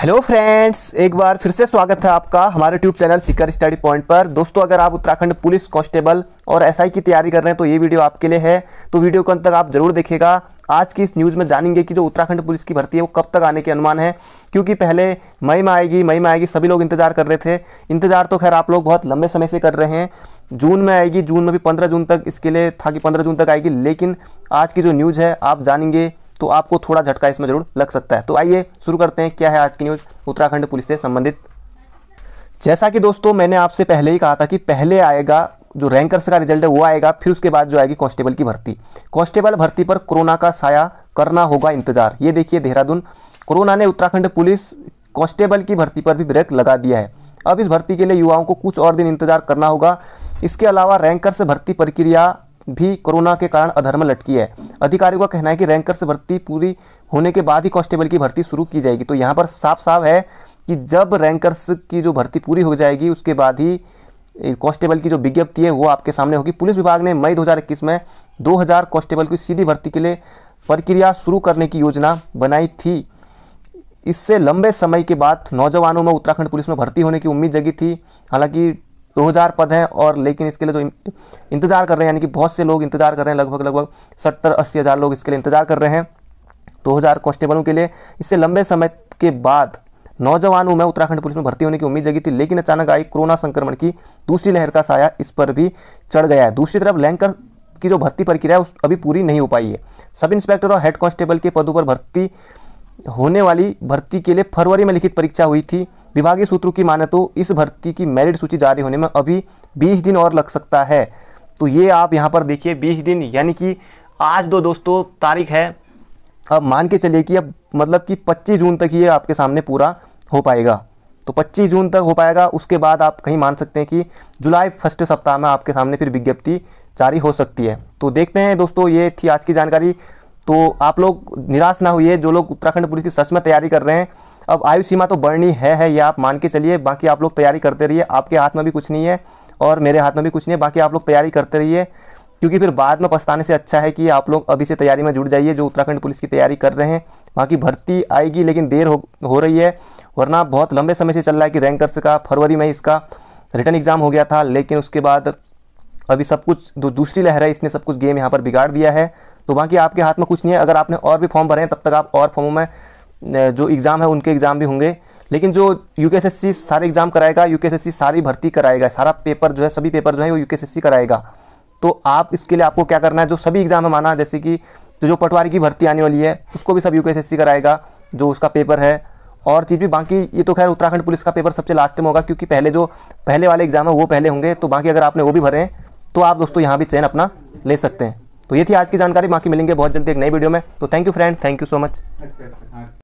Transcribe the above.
hello friends एक बार फिर से स्वागत है आपका हमारे tube channel Sikar study point पर दोस्तों अगर आप उत्तराखंड पुलिस कांस्टेबल और एसआई की तैयारी कर रहे हैं तो ये वीडियो आपके लिए है तो वीडियो को अंत तक आप जरूर देखेगा आज की इस न्यूज़ में जानेंगे कि जो उत्तराखंड पुलिस की भर्ती है वो कब तक आने के अनुमान है क्योंकि पहले मई में आएगी मई में आएगी सभी लोग इंतजार कर रहे थे इंतजार तो खैर आप लोग बहुत लंबे समय से कर रहे हैं जून में आएगी जून में भी पंद्रह जून तक इसके लिए था कि पंद्रह जून तक आएगी लेकिन आज की जो न्यूज़ है आप जानेंगे तो आपको थोड़ा झटका इसमें जरूर लग सकता है तो आइए शुरू करते हैं क्या है आज की न्यूज़ उत्तराखंड पुलिस से संबंधित जैसा कि दोस्तों मैंने आपसे पहले ही कहा था कि पहले आएगा जो रैंकर्स का रिजल्ट है वो आएगा फिर उसके बाद जो आएगी कांस्टेबल की भर्ती कांस्टेबल भर्ती पर कोरोना का साया करना होगा इंतजार ये देखिए देहरादून कोरोना ने उत्तराखंड पुलिस कांस्टेबल की भर्ती पर भी ब्रेक लगा दिया है अब इस भर्ती के लिए युवाओं को कुछ और दिन इंतजार करना होगा इसके अलावा रैंकर्स भर्ती प्रक्रिया भी कोरोना के कारण अधर्म लटकी है अधिकारियों का कहना है कि रैंकर्स भर्ती पूरी होने के बाद ही कांस्टेबल की भर्ती शुरू की जाएगी तो यहाँ पर साफ साफ है कि जब रैंकर्स की जो भर्ती पूरी हो जाएगी उसके बाद ही कांस्टेबल की जो विज्ञप्ति है वो आपके सामने होगी पुलिस विभाग ने मई 2021 में 2000 कांस्टेबल की सीधी भर्ती के लिए प्रक्रिया शुरू करने की योजना बनाई थी इससे लंबे समय के बाद नौजवानों में उत्तराखंड पुलिस में भर्ती होने की उम्मीद जगी थी हालांकि दो हज़ार पद हैं और लेकिन इसके लिए जो इंतज़ार कर रहे हैं यानी कि बहुत से लोग इंतज़ार कर रहे हैं लगभग लगभग सत्तर अस्सी हज़ार लोग इसके लिए इंतज़ार कर रहे हैं दो हज़ार कांस्टेबलों के लिए इससे लंबे समय के बाद नौजवानों में उत्तराखंड पुलिस में भर्ती होने की उम्मीद जगी थी लेकिन अचानक आई कोरोना संक्रमण की दूसरी लहर का साया इस पर भी चढ़ गया है दूसरी तरफ लैंकर की जो भर्ती प्रक्रिया है उस अभी पूरी नहीं हो पाई है सब इंस्पेक्टर और हेड कांस्टेबल के पदों पर भर्ती होने वाली भर्ती के लिए फरवरी में लिखित परीक्षा हुई थी विभागीय सूत्रों की माने तो इस भर्ती की मेरिट सूची जारी होने में अभी बीस दिन और लग सकता है तो ये आप यहाँ पर देखिए बीस दिन यानी कि आज दो दोस्तों तारीख है अब मान के चलिए कि अब मतलब कि 25 जून तक ये आपके सामने पूरा हो पाएगा तो 25 जून तक हो पाएगा उसके बाद आप कहीं मान सकते हैं कि जुलाई फर्स्ट सप्ताह में आपके सामने फिर विज्ञप्ति जारी हो सकती है तो देखते हैं दोस्तों ये थी आज की जानकारी तो आप लोग निराश ना हुए जो लोग उत्तराखंड पुलिस की सच में तैयारी कर रहे हैं अब आयु सीमा तो बढ़नी है है ये आप मान के चलिए बाकी आप लोग तैयारी करते रहिए आपके हाथ में भी कुछ नहीं है और मेरे हाथ में भी कुछ नहीं है बाकी आप लोग तैयारी करते रहिए क्योंकि फिर बाद में पछताने से अच्छा है कि आप लोग अभी से तैयारी में जुड़ जाइए जो उत्तराखंड पुलिस की तैयारी कर रहे हैं बाकी भर्ती आएगी लेकिन देर हो हो रही है वरना बहुत लंबे समय से चल रहा है कि रैंकर्स का फरवरी में इसका रिटर्न एग्ज़ाम हो गया था लेकिन उसके बाद अभी सब कुछ दूसरी लहर है इसने सब कुछ गेम यहाँ पर बिगाड़ दिया है तो बाकी आपके हाथ में कुछ नहीं है अगर आपने और भी फॉर्म भरे हैं तब तक आप और फॉर्मों में जो एग्ज़ाम है उनके एग्ज़ाम भी होंगे लेकिन जो यू सारे एग्ज़ाम कराएगा यू सारी भर्ती कराएगा सारा पेपर जो है सभी पेपर जो है वो यू कराएगा तो आप इसके लिए आपको क्या करना है जो सभी एग्ज़ाम है माना जैसे कि जो जो पटवारी की भर्ती आने वाली है उसको भी सब यू कराएगा जो उसका पेपर है और चीज़ भी बाकी ये तो खैर उत्तराखंड पुलिस का पेपर सबसे लास्ट में होगा क्योंकि पहले जो पहले वाले एग्ज़ाम है वो पहले होंगे तो बाकी अगर आपने वो भी भरे हैं तो आप दोस्तों यहाँ भी चयन अपना ले सकते हैं तो ये थी आज की जानकारी बाकी मिलेंगे बहुत जल्दी एक नई वीडियो में तो thank you friend thank you so much अच्छा अच्छा हाँ,